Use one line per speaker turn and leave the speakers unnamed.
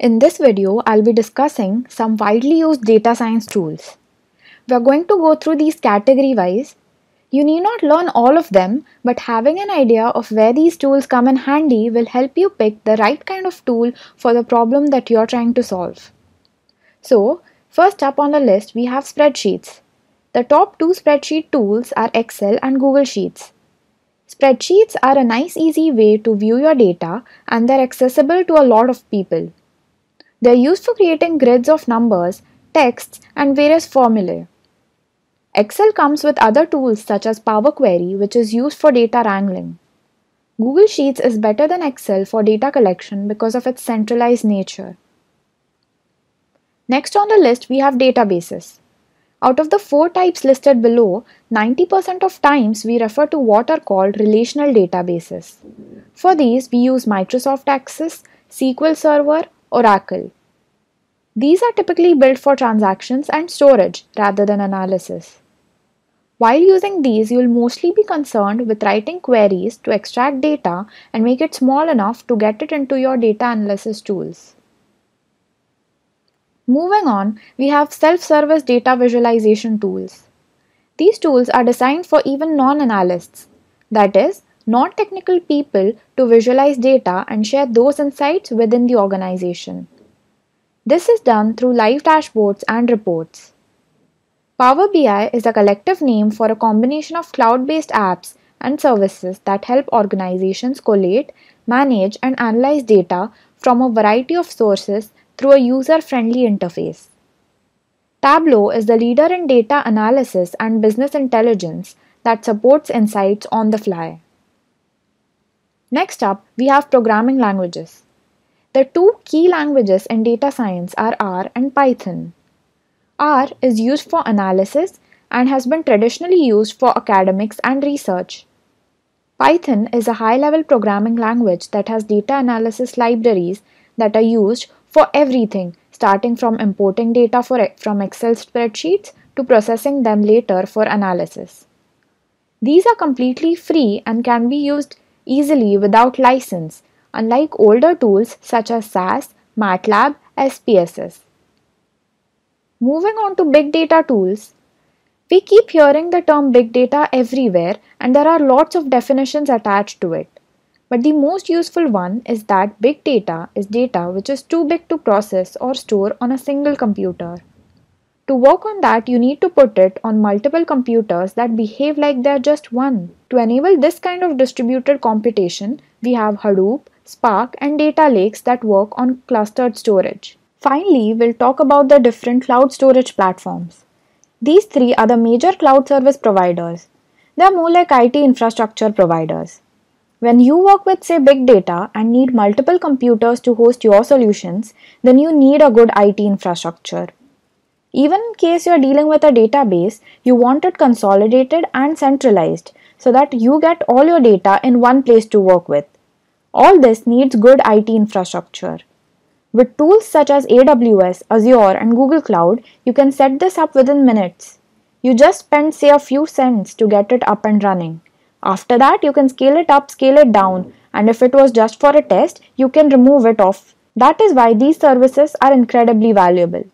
In this video, I'll be discussing some widely used data science tools. We're going to go through these category wise. You need not learn all of them, but having an idea of where these tools come in handy will help you pick the right kind of tool for the problem that you're trying to solve. So, first up on the list, we have spreadsheets. The top two spreadsheet tools are Excel and Google Sheets. Spreadsheets are a nice easy way to view your data and they're accessible to a lot of people. They are used for creating grids of numbers, texts, and various formulae. Excel comes with other tools such as Power Query, which is used for data wrangling. Google Sheets is better than Excel for data collection because of its centralized nature. Next on the list, we have databases. Out of the four types listed below, 90% of times we refer to what are called relational databases. For these, we use Microsoft Access, SQL Server, Oracle. These are typically built for transactions and storage rather than analysis. While using these, you'll mostly be concerned with writing queries to extract data and make it small enough to get it into your data analysis tools. Moving on, we have self-service data visualization tools. These tools are designed for even non-analysts. That is, non-technical people to visualize data and share those insights within the organization. This is done through live dashboards and reports. Power BI is a collective name for a combination of cloud-based apps and services that help organizations collate, manage and analyze data from a variety of sources through a user-friendly interface. Tableau is the leader in data analysis and business intelligence that supports insights on the fly. Next up, we have programming languages. The two key languages in data science are R and Python. R is used for analysis and has been traditionally used for academics and research. Python is a high level programming language that has data analysis libraries that are used for everything starting from importing data for, from Excel spreadsheets to processing them later for analysis. These are completely free and can be used easily without license, unlike older tools such as SAS, MATLAB, SPSS. Moving on to big data tools, we keep hearing the term big data everywhere and there are lots of definitions attached to it. But the most useful one is that big data is data which is too big to process or store on a single computer. To work on that, you need to put it on multiple computers that behave like they're just one. To enable this kind of distributed computation, we have Hadoop, Spark, and data lakes that work on clustered storage. Finally, we'll talk about the different cloud storage platforms. These three are the major cloud service providers. They're more like IT infrastructure providers. When you work with, say, big data and need multiple computers to host your solutions, then you need a good IT infrastructure. Even in case you are dealing with a database, you want it consolidated and centralized so that you get all your data in one place to work with. All this needs good IT infrastructure. With tools such as AWS, Azure, and Google Cloud, you can set this up within minutes. You just spend, say, a few cents to get it up and running. After that, you can scale it up, scale it down, and if it was just for a test, you can remove it off. That is why these services are incredibly valuable.